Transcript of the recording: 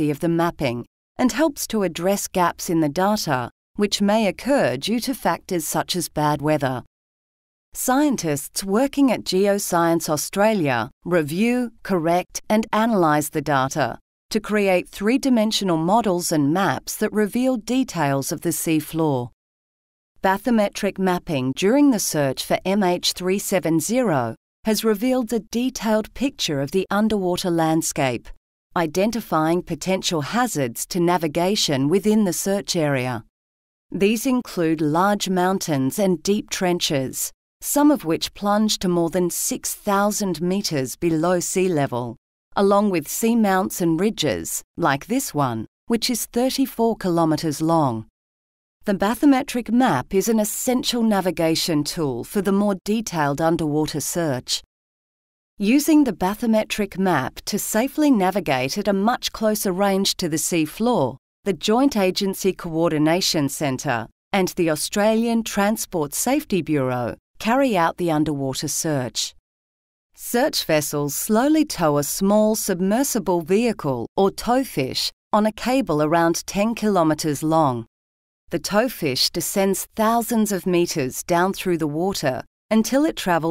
of the mapping and helps to address gaps in the data which may occur due to factors such as bad weather. Scientists working at Geoscience Australia review, correct, and analyse the data to create three dimensional models and maps that reveal details of the seafloor. Bathymetric mapping during the search for MH370 has revealed a detailed picture of the underwater landscape identifying potential hazards to navigation within the search area. These include large mountains and deep trenches, some of which plunge to more than 6,000 metres below sea level, along with seamounts and ridges, like this one, which is 34 kilometres long. The bathymetric map is an essential navigation tool for the more detailed underwater search Using the bathymetric map to safely navigate at a much closer range to the sea floor, the Joint Agency Coordination Centre and the Australian Transport Safety Bureau carry out the underwater search. Search vessels slowly tow a small submersible vehicle, or towfish, on a cable around 10 kilometres long. The towfish descends thousands of metres down through the water until it travels